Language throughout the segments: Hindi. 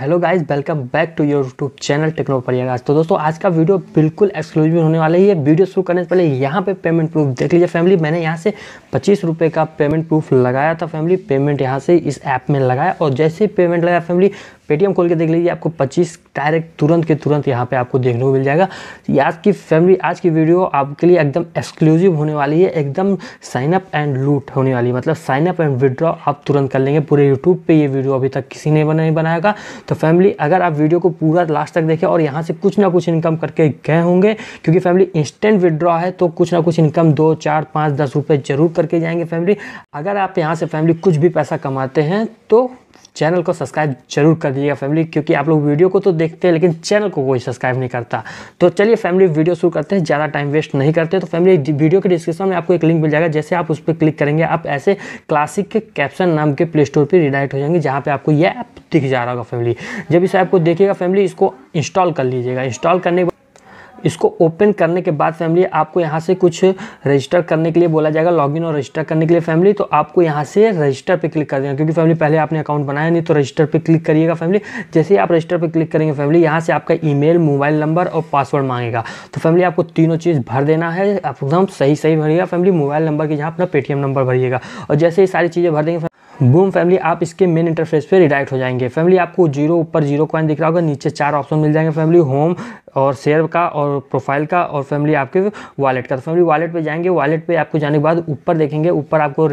hello guys welcome back to your YouTube channel टेक्नोपरिया आज तो दोस्तों आज का वीडियो बिल्कुल एक्सक्लूसिव होने वाला है ये वीडियो शुरू करने से पहले यहाँ पे पेमेंट प्रूफ देख लीजिए फैमिली मैंने यहाँ से पच्चीस रुपये का पेमेंट प्रूफ लगाया था फैमिली पेमेंट यहाँ से इस ऐप में लगाया और जैसे ही पेमेंट लगाया फैमिली पेटीएम खोल के देख लीजिए आपको 25 डायरेक्ट तुरंत के तुरंत यहाँ पे आपको देखने को मिल जाएगा आज की फैमिली आज की वीडियो आपके लिए एकदम एक्सक्लूसिव होने वाली है एकदम साइन अप एंड लूट होने वाली है मतलब साइन अप एंड विड्रॉ आप तुरंत कर लेंगे पूरे यूट्यूब पर ये वीडियो अभी तक किसी ने नहीं बनाएगा तो फैमिली अगर आप वीडियो को पूरा लास्ट तक देखें और यहाँ से कुछ ना कुछ इनकम करके गए होंगे क्योंकि फैमिली इंस्टेंट विड्रॉ है तो कुछ ना कुछ इनकम दो चार पाँच दस रुपये जरूर करके जाएंगे फैमिली अगर आप यहाँ से फैमिली कुछ भी पैसा कमाते हैं तो चैनल को सब्सक्राइब जरूर कर दीजिएगा फैमिली क्योंकि आप लोग वीडियो को तो देखते हैं लेकिन चैनल को कोई सब्सक्राइब नहीं करता तो चलिए फैमिली वीडियो शुरू करते हैं ज़्यादा टाइम वेस्ट नहीं करते तो फैमिली वीडियो के डिस्क्रिप्शन में आपको एक लिंक मिल जाएगा जैसे आप उस पर क्लिक करेंगे आप ऐसे क्लासिक के कैप्शन नाम के प्ले स्टोर पर रिडायरेक्ट हो जाएंगे जहाँ पर आपको यह ऐप दिख जा रहा होगा फैमिली जब इस ऐप को देखिएगा फैमिली इसको इंस्टॉल कर लीजिएगा इंस्टॉल करने के इसको ओपन करने के बाद फैमिली आपको यहाँ से कुछ रजिस्टर करने के लिए बोला जाएगा लॉगिन और रजिस्टर करने के लिए फैमिली तो आपको यहाँ से रजिस्टर पे क्लिक कर देना क्योंकि फैमिली पहले आपने अकाउंट बनाया नहीं तो रजिस्टर पे क्लिक करिएगा फैमिली जैसे ही आप रजिस्टर पे क्लिक करेंगे फैमिली यहाँ से आपका ई मोबाइल नंबर और पासवर्ड मांगेगा तो फैमिली आपको तीनों चीज़ भर देना है आप एकदम सही सही भरिएगा फैमिली मोबाइल नंबर की जहाँ अपना पेटीएम नंबर भरिएगा और जैसे ही सारी चीज़ें भर देंगे बूम फैमिली आप इसके मेन इंटरफेस पे रिडायरेक्ट हो जाएंगे फैमिली आपको जीरो ऊपर जीरो कॉइन दिख रहा होगा नीचे चार ऑप्शन मिल जाएंगे फैमिली होम और शेयर का और प्रोफाइल का और फैमिली आपके वॉलेट का तो फैमिली वॉलेट पे जाएंगे वॉलेट पे आपको जाने के बाद ऊपर देखेंगे ऊपर आपको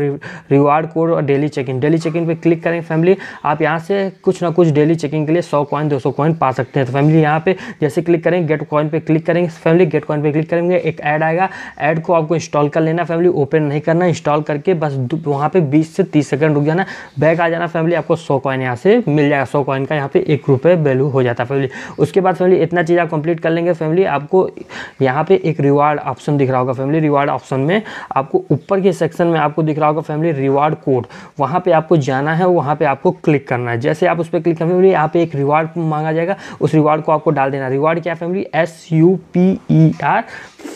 रिवार्ड कोड और डेली चेकिंग डेली चेकिंग पे क्लिक करेंगे फैमिली आप यहाँ से कुछ ना कुछ डेली चेकिंग के लिए सौ कॉइन दो सौ कॉइन पा सकते हैं तो फैमिली यहाँ पे जैसे क्लिक करेंगे गेट कॉइन पर क्लिक करेंगे फैमिली गेट कॉइन पर क्लिक करेंगे एक ऐड आएगा ऐड को आपको इंस्टॉल कर लेना फैमिली ओपन नहीं करना इंस्टॉल करके बस वहाँ पे बीस से तीस सेकेंड रुक जाना बैक आ जाना फैमिली आपको सौ कॉइन यहाँ से मिल जाएगा सौ कॉइन का यहाँ पे एक रुपये वैल्यू हो जाता है फैमिली उसके बाद फैमिली इतना चीज़ आप कंप्लीट कर लेंगे फैमिली आपको यहाँ पे एक रिवार्ड ऑप्शन दिख रहा होगा फैमिली रिवार्ड ऑप्शन में आपको ऊपर के सेक्शन में आपको दिख रहा होगा फैमिली रिवार्ड कोड वहाँ पे आपको जाना है वहाँ पे आपको क्लिक करना है जैसे आप उस पर क्लिक करें फैमिली यहाँ पे एक रिवार्ड मांगा जाएगा उस रिवार्ड को आपको डाल देना रिवार्ड क्या family S U P E R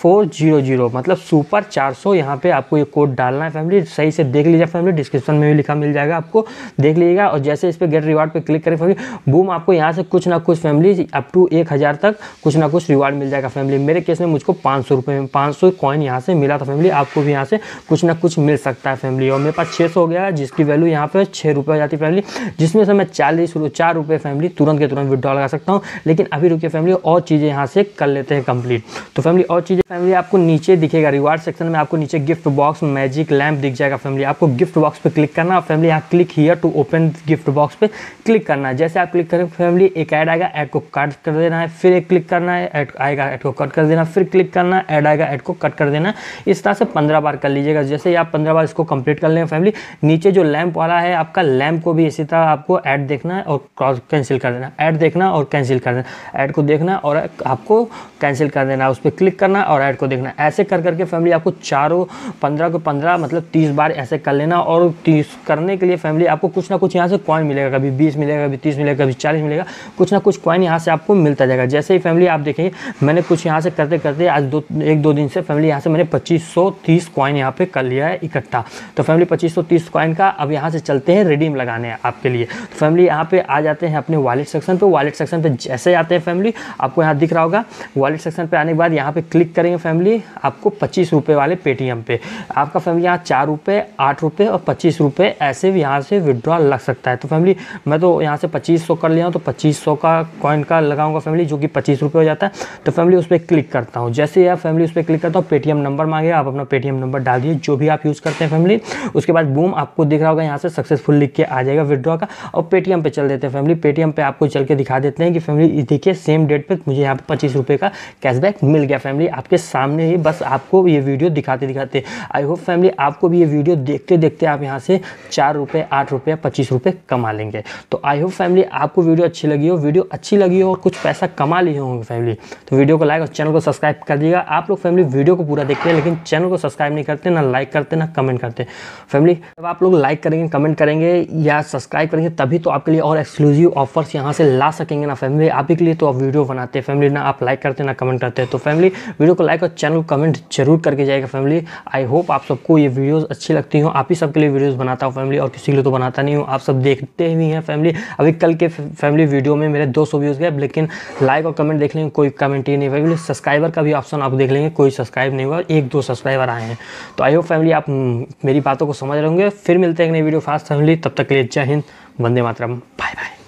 four zero zero मतलब सुपर चार सौ यहाँ पर आपको ये कोड डालना है फैमिली सही से देख लीजिए फैमिली डिस्क्रिप्शन में भी लिखा मिल जाएगा आपको देख लीजिएगा और जैसे इस पर गेट रिवार्ड पर क्लिक करें फैमिली बूम आपको यहाँ से कुछ ना कुछ फैमिली अप टू एक हज़ार तक कुछ ना कुछ रिवार्ड मिल जाएगा फैमिली मेरे केस में मुझको पाँच सौ रुपये में पाँच सौ कॉइन यहाँ से मिला था फैमिली आपको भी यहाँ से कुछ ना कुछ मिल सकता है फैमिली और मेरे पास छः सौ हो गया जिसकी वैल्यू यहाँ पर छः रुपये हो जाती है फैमिली जिसमें से मैं चालीस चार रुपये फैमिली तुरंत के तुरंत विड्रॉ लगा सकता हूँ लेकिन अभी रुकी फैमिली और चीज़ें यहाँ से कर लेते हैं कंप्लीट तो फैमिली और चीज़ें फैमिली आपको नीचे दिखेगा रिवार्ड सेक्शन में आपको नीचे गिफ्ट बॉक्स मैजिक लैम्प दिख जाएगा फैमिली आपको गिफ्ट बॉक्स पर क्लिक करना फैमिली यहाँ click here to open gift box पे क्लिक करना जैसे आप क्लिक करें फैमिली एक ऐड आएगा ऐड को कार्ड कर देना है फिर एक क्लिक करना है ऐड आएगा ऐड को कट कर देना फिर क्लिक करना है ऐड आएगा ऐड को कट कर देना इस तरह से पंद्रह बार कर लीजिएगा जैसे ही आप पंद्रह बार इसको कंप्लीट कर लें फैमिली नीचे जो लैम्प वाला है आपका लैम्प को भी इसी तरह आपको ऐड देखना है और क्रॉस कैंसिल कर देना ऐड देखना और कैंसिल कर देना ऐड को देखना और आपको कैंसिल कर देना उस पर क्लिक करना और ऐड को देखना ऐसे कर करके फैमिली आपको चारों पंद्रह को पंद्रह मतलब तीस बार ऐसे कर लेना और तीस करने के लिए फैमिली आपको कुछ ना कुछ यहाँ से कॉइन मिलेगा कभी बीस मिलेगा कभी तीस मिलेगा कभी चालीस मिलेगा कुछ ना कुछ कॉइन यहाँ से आपको मिलता जाएगा जैसे ही फैमिली फैमिली आप देखेंगे मैंने कुछ यहाँ से करते करते आज दो एक दो दिन से फैमिली यहाँ से मैंने पच्चीस सौ तीस कॉइन यहाँ पे कर लिया है इकट्ठा तो फैमिली पच्चीस सौ तीस कॉइन का अब यहाँ से चलते हैं रिडीम लगाने आपके लिए तो फैमिली यहाँ पे आ जाते हैं अपने वॉलेट सेक्शन पे वॉलेट सेक्शन पे जैसे आते हैं फैमिली आपको यहाँ दिख रहा होगा वॉलेट सेक्शन पर आने के बाद यहाँ पर क्लिक करेंगे फैमिली आपको पच्चीस रुपये वाले पेटीएम पर आपका फैमिली यहाँ चार रुपये आठ रुपये और पच्चीस रुपये ऐसे भी यहाँ से विड्रॉ लग सकता है तो फैमिली मैं तो यहाँ से पच्चीस सौ कर लिया हूँ तो पच्चीस सौ का कॉइन का लगाऊंगा फैमिली जो कि पच्चीस रुपये हो जाता है तो फैमिली उस पर क्लिक करता हूँ जैसे आप फैमिली उस पर क्लिक करता हूँ पेटीएम नंबर मांगे आप अपना पेटीएम नंबर डाल दिए जो भी आप यूज़ करते हैं फैमिली उसके बाद बूम आपको दिख रहा होगा यहाँ से सक्सेसफुल लिख के आ जाएगा विद्रॉ का और पेटीएम पर चल देते हैं फैमिली पेटीएम पर आपको चल के दिखा देते हैं कि फैमिली देखिए सेम डेट पर मुझे यहाँ पर पच्चीस का कैशबैक मिल गया फैमिली आपके सामने ही बस आपको ये वीडियो दिखाते दिखाते आई होप फैमिली आपको भी ये वीडियो देखते देखते आप यहाँ से चार रुपये आठ रुपये पच्चीस रुपये कमा लेंगे तो आई होप फैमिली आपको वीडियो अच्छी लगी हो वीडियो अच्छी लगी हो और कुछ पैसा कमा लिए होंगे लोग फैमिली तो वीडियो को लाइक और चैनल को सब्सक्राइब कर दीजिएगा आप लोग फैमिली वीडियो को पूरा देखते हैं लेकिन चैनल को सब्सक्राइब नहीं करते ना लाइक करते ना कमेंट करते फैमिली जब आप लोग लाइक करेंगे कमेंट करेंगे या सब्सक्राइब करेंगे तभी तो आपके लिए और एक्सक्लूसिव ऑफर्स यहाँ से ला सकेंगे ना फैमिली आप ही के लिए तो आप वीडियो बनाते हैं फैमिली ना आप लाइक करते ना कमेंट करते तो फैमिली वीडियो को लाइक और चैनल को कमेंट जरूर करके जाएगा फैमिली आई होप आप सबको ये वीडियोज़ अच्छी लगती हूँ आप ही सबके लिए वीडियोज़ बनाता हूँ फैमिली और किसी के लिए तो बनाता नहीं हूँ आप सब देखते ही हैं फैमिली अभी कल के फैमिली वीडियो में मेरे दो सौ व्यूज़ गए लेकिन लाइक और कमेंट देख देख लेंगे कोई कमेंट ही नहीं हुआ सब्सक्राइबर का भी ऑप्शन आप देख लेंगे कोई सब्सक्राइब नहीं हुआ एक दो सब्सक्राइबर आए हैं तो आई होप फैमिली आप मेरी बातों को समझ रहे होंगे फिर मिलते हैं नई वीडियो फास्ट फैमिली तब तक के लिए जय हिंद वंदे मातरम बाय बाय